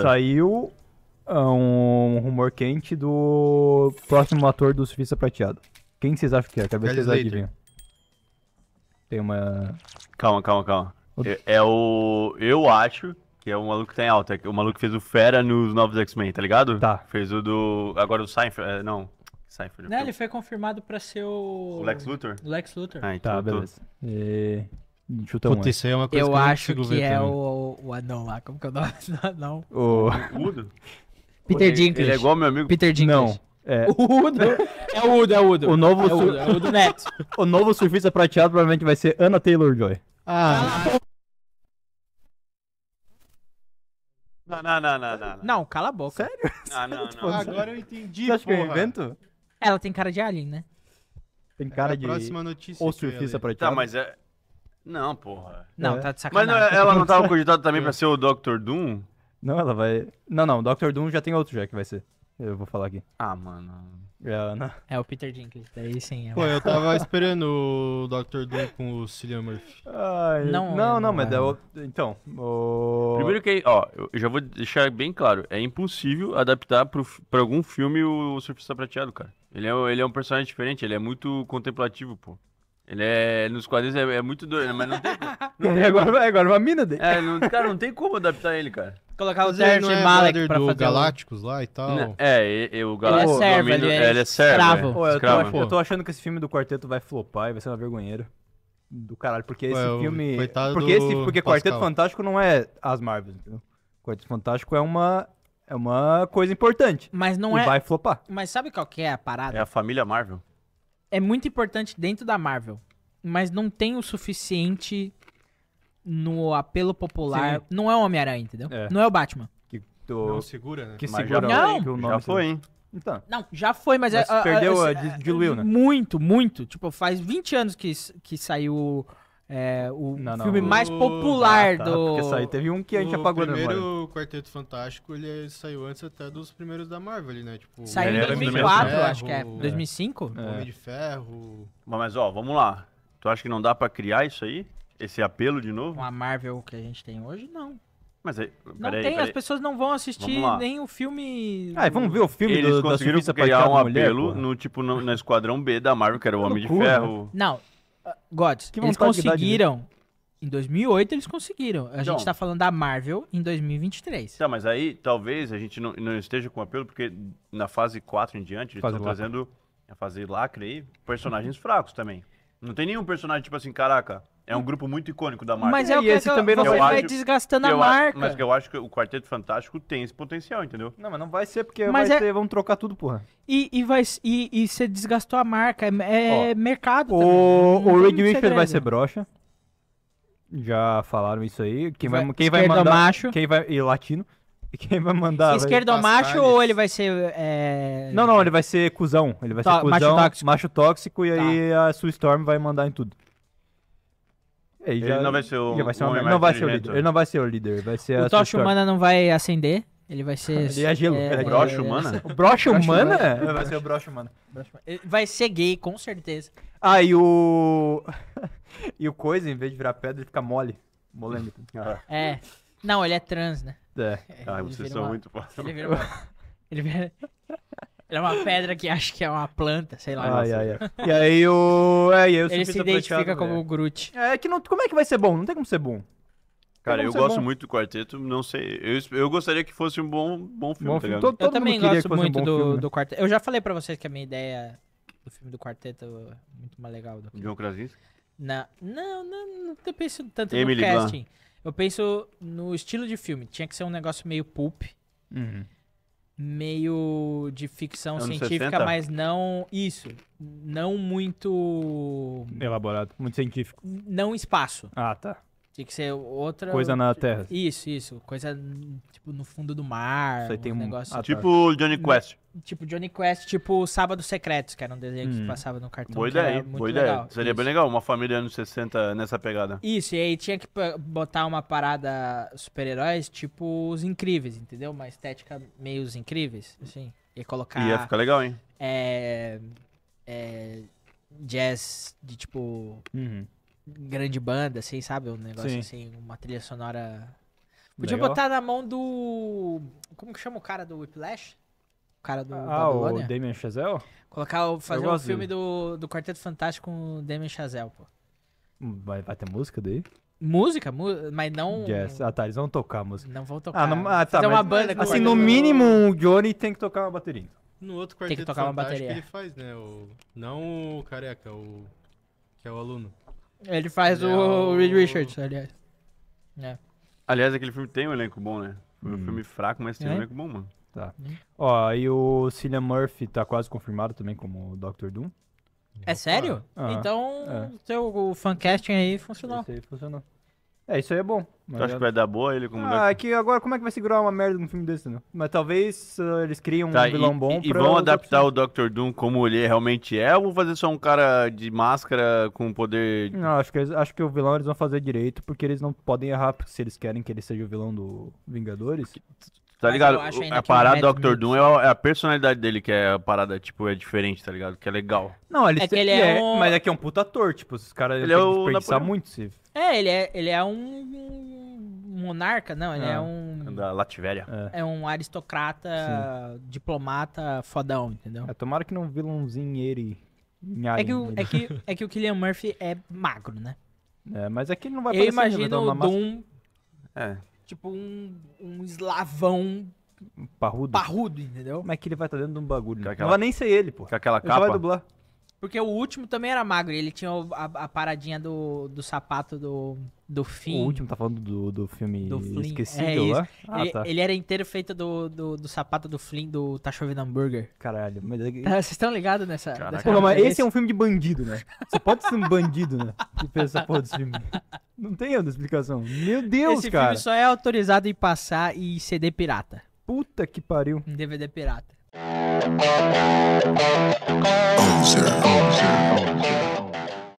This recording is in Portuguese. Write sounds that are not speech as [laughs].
Saiu ah, um rumor quente do próximo ator do Surfista Prateado. Quem vocês acham que é? Acabei de adivinhar. Tem uma. Calma, calma, calma. É, é o. Eu acho que é o maluco que tem tá alta. O maluco que fez o Fera nos novos X-Men, tá ligado? Tá. Fez o do. Agora o Seinfeld. É, não. Seinfeld. Não, ele foi confirmado pra ser o. O Lex Luthor? Lex Luthor. Ah, então. Tá, beleza. E... Chuta Puta, é. isso aí é uma coisa eu que eu acho que é o, o anão lá. Como que é o nome do anão? [laughs] O... Udo? Peter Dinklage. Ele é igual meu amigo. Peter Dinklage. Não. É. [laughs] O Udo. É o Udo, é o Udo. O novo, é o Udo, é o Udo Neto. [laughs] o novo surfista prateado provavelmente vai ser Anna Taylor-Joy. Ah. Não, não, não, não, não. Não, cala a boca. Sério? não, não. Agora eu entendi, Você acha é porra. que eu invento? Ela tem cara de alien, né? Tem cara é de... Próxima notícia Ou surfista prateado. Tá, mas é... Não, porra. É. Não, É. tá de Mas sacanagem. não, ela não tava tá [laughs] cogitada também pra ser o Dr. Doom? Não, ela vai. Não, não, Doctor Doom já tem outro já que vai ser. Eu vou falar aqui. Ah, mano. É, Ana. Né? É o Peter Dinklage, daí sim. é Pô, eu tava esperando o Dr. Doom com o Cillian Murphy. Ai, Não, não, é não, não, mas é. é o. Então, o. Primeiro que, ó, eu já vou deixar bem claro, é impossível adaptar pro pra algum filme o Surfista Prateado, cara. Ele é, ele é um personagem diferente, ele é muito contemplativo, pô. Ele é. Nos quadrinhos é, é muito doido, mas não tem como. [laughs] Não tem é, agora, como. agora uma mina dele. É, não, cara, não tem como adaptar ele, cara. Colocar o Terry é, é Malek pra fazer. Galácticos lá e tal. Não, é, e, e o Galácticos. Ele é servo, ele é, ele é servo. É, eu, tô, eu, tô, achando que esse filme do quarteto vai flopar e vai ser uma vergonheira. Do caralho, porque esse Ué, filme. Porque, esse, porque Quarteto Fantástico não é as Marvels, entendeu? Quarteto Fantástico é uma. É uma coisa importante. Mas não e é. vai flopar. Mas sabe qual que é a parada? É a família Marvel é muito importante dentro da Marvel, mas não tem o suficiente no apelo popular. Sim. Não é o Homem-Aranha, entendeu? É. Não é o Batman. Que do... Não segura, né? Que mas segura já, não. já foi, hein? Então. Não, já foi, mas... mas é, perdeu, é, diluiu, né? Muito, muito. Tipo, faz 20 anos que, que saiu é, o não, filme mais popular ah, tá, do. Porque saiu, teve um que a gente o apagou primeiro, memória. Quarteto Fantástico ele é, saiu antes até dos primeiros da Marvel, né? Tipo, saiu em 2004, ferro, acho que é. 2005? É. Homem de Ferro. Mas, ó, vamos lá. Tu acha que não dá pra criar isso aí? Esse apelo de novo? Com a Marvel que a gente tem hoje, não. Mas aí, não tem, as pessoas não vão assistir nem o filme. Ah, vamos ver o filme Eles do, conseguiram da criar um apelo mulher, no tipo no, no, Esquadrão B da Marvel, que era o Homem de Ferro. Não, ah, Gods, que eles conseguiram. em 2008 eles conseguiram. A então, gente tá falando da Marvel em 2023. Tá, mas aí talvez a gente não, não esteja com apelo, porque na fase 4 em diante eles estão trazendo a fase lacre aí, personagens fracos também. Não tem nenhum personagem tipo assim, caraca, é um grupo muito icônico da marca. Mas é, o que esse eu, também não vai, desgastando a marca. Mas eu acho que o Quarteto Fantástico tem esse potencial, entendeu? Não, mas não vai ser porque mas vai é... ser, vão trocar tudo, porra. E, e, vai, e, e você desgastou a marca. É, é mercado. O, também. o Reed vai ser brocha. Já falaram isso aí. Quem vai, vai quem vai mandar. Macho. Quem vai, e latino. E quem vai mandar. Esquerdo vai macho ou ele vai ser. É... Não, não, ele vai ser cuzão. Ele vai tá, ser cuzão, macho tóxico, macho tóxico e tá. aí a Sue Storm vai mandar em tudo. Ele, já, não vai ser o, vai ser uma, não vai ser o líder. Ele não vai ser o líder. Vai ser o Tocha Humana não vai acender. Ele vai ser. [laughs] Ele é gelo. É, brocha é, humana? [laughs] O brocha humana? É, vai ser o brocha humana. Vai ser gay, com certeza. Ah, e o. [laughs] e o coisa, em vez de virar pedra, ele fica mole. Molendo. Ah. É. Não, ele é trans, né? É. Ah, vocês são uma... muito fortes. Ele vira. Uma... Ele vira... Era uma pedra que acho que é uma planta, sei lá. Ai, ai, ai. E aí o. É, e aí, o Ele se tá identifica como né? o Groot. É que não. Como é que vai ser bom? Não tem como ser bom. Cara, eu gosto bom. muito do quarteto, não sei. Eu, eu gostaria que fosse um bom, bom filme. Bom tá filme. Todo, todo eu também gosto muito um do, do quarteto. Eu já falei pra vocês que a minha ideia do filme do quarteto é muito mais legal do que. John Krasinski? Na... Não, não, não, eu penso tanto Emily no casting. Blanc. Eu penso no estilo de filme. Tinha que ser um negócio meio pulp. Uhum meio de ficção Anos científica, 60? mas não isso, não muito elaborado, muito científico. Não espaço. Ah, tá. Tinha que ser outra. Coisa na tipo, Terra. Isso, isso. Coisa, tipo, no fundo do mar. Isso aí tem um negócio. Ah, tá. tipo Johnny né, Quest. Tipo Johnny Quest, tipo Sábado Secretos, que era um desenho hum. que passava no cartão. Boa ideia, boa ideia. Legal. Seria isso. bem legal, uma família anos 60 nessa pegada. Isso, e aí tinha que botar uma parada super-heróis, tipo os incríveis, entendeu? Uma estética meio os incríveis, assim. E colocar. Ia ficar legal, hein? É. É. Jazz de tipo. Uhum grande banda, assim, sabe? Um negócio Sim. assim, uma trilha sonora. Podia Legal. botar na mão do. Como que chama o cara do Whiplash? O cara do. Ah, Babilônia. o Damien Chazelle? Colocar, o- fazer um filme do, do Quarteto Fantástico com o Damien Chazelle, pô. Hum, vai, vai ter música daí? Música, mu- mas não. Yes. Ah, tá, eles vão tocar a música. Não vão ah, tocar. Ah, não- ah, tá, fazer uma mas- banda com Assim, no mínimo, o Johnny tem que tocar uma bateria. No outro Tem que quarteto tocar uma bateria que ele faz, né? O... Não o careca, o. Que é o aluno. Ele faz o Reed Richards, aliás. É. Aliás, aquele filme tem um elenco bom, né? Foi um hum. filme fraco, mas tem um elenco bom, mano. Tá. Hum. Ó, e o Cillian Murphy tá quase confirmado também como Dr. Doom. É sério? Ah, então, é. seu fancasting aí funcionou. Esse aí funcionou. É, isso aí é bom. Tu tá acha que vai dar boa ele como. Ah, é que agora como é que vai segurar uma merda num filme desse, né? Mas talvez uh, eles criem um tá, vilão e, bom. E, e vão adaptar o Doctor Doom como ele realmente é ou vão fazer só um cara de máscara com poder. Não, acho que, acho que o vilão eles vão fazer direito porque eles não podem errar se eles querem que ele seja o vilão do Vingadores. Porque... Tá ligado? A é parada do Dr. Doom é, é a personalidade dele, que é a parada, tipo, é diferente, tá ligado? Que é legal. Não, ele, é que ele é, é um... Mas é que é um puta ator, tipo, os caras ele é o... muito, se... É, ele é, ele é um monarca, não, ele é, ah. é um... Da Lativéria. É. é, um aristocrata, Sim. diplomata fodão, entendeu? É, tomara que não vilãozinho ele... É que, o, é, que, né? [laughs] é que o Killian Murphy é magro, né? É, mas é que ele não vai Eu imagino o Doom... É, tipo um, um eslavão parrudo. parrudo, entendeu? Como é que ele vai estar tá dentro de um bagulho? Né? Aquela... Não vai nem ser ele, pô. Com aquela capa. Ele vai dublar. Porque o último também era magro, ele tinha a, a paradinha do, do sapato do, do fim. O último tá falando do, do filme do Flynn. Esquecido é, lá? Ah, ele, tá. ele, era inteiro feito do, do, do, sapato do Flynn do Tá Chovendo Hambúrguer. Caralho, mas... É tá, vocês estão ligados nessa... Caraca, dessa... Pô, mas esse é um filme de bandido, né? Você pode ser um bandido, né? Que fez essa porra desse filme. Não tem outra explicação. Meu Deus, Esse cara. Esse filme só é autorizado em passar e CD pirata. Puta que pariu. Em DVD pirata. Oh, zero, oh, zero, oh, zero.